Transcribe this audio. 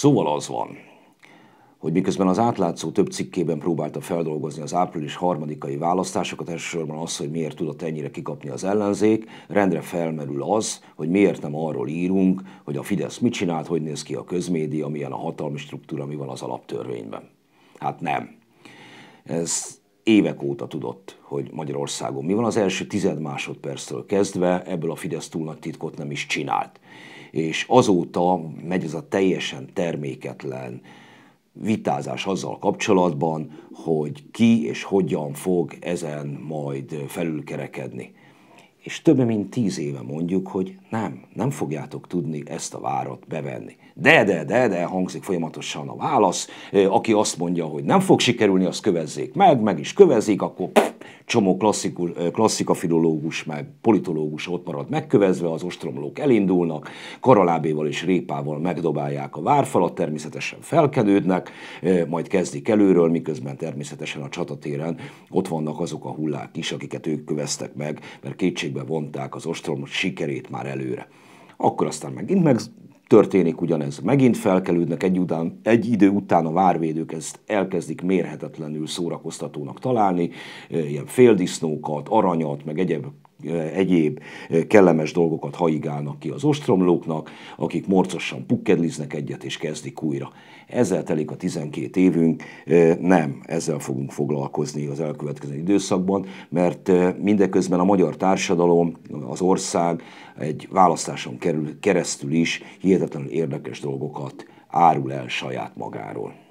Szóval az van, hogy miközben az átlátszó több cikkében próbálta feldolgozni az április harmadikai választásokat, elsősorban az, hogy miért tudott ennyire kikapni az ellenzék, rendre felmerül az, hogy miért nem arról írunk, hogy a Fidesz mit csinált, hogy néz ki a közmédia, milyen a hatalmi struktúra, mi van az alaptörvényben. Hát nem. Ez évek óta tudott, hogy Magyarországon mi van. Az első tized másodperctől kezdve ebből a Fidesz túl nagy titkot nem is csinált. És azóta megy ez a teljesen terméketlen vitázás azzal kapcsolatban, hogy ki és hogyan fog ezen majd felülkerekedni és több mint tíz éve mondjuk, hogy nem, nem fogjátok tudni ezt a várat bevenni. De, de, de, de, hangzik folyamatosan a válasz, aki azt mondja, hogy nem fog sikerülni, azt kövezzék meg, meg is kövezik, akkor pff, csomó klasszikus, klasszikafilológus, meg politológus ott marad megkövezve, az ostromlók elindulnak, karalábéval és répával megdobálják a várfalat, természetesen felkenődnek, majd kezdik előről, miközben természetesen a csatatéren ott vannak azok a hullák is, akiket ők köveztek meg, mert kétségbe vonták az ostrom sikerét már előre. Akkor aztán megint meg történik ugyanez. Megint felkelődnek egy, után, egy idő után a várvédők, ezt elkezdik mérhetetlenül szórakoztatónak találni, ilyen féldisznókat, aranyat, meg egyéb egyéb kellemes dolgokat haigálnak ki az ostromlóknak, akik morcosan pukkedliznek egyet és kezdik újra. Ezzel telik a 12 évünk, nem ezzel fogunk foglalkozni az elkövetkező időszakban, mert mindeközben a magyar társadalom, az ország egy választáson keresztül is hihetetlenül érdekes dolgokat árul el saját magáról.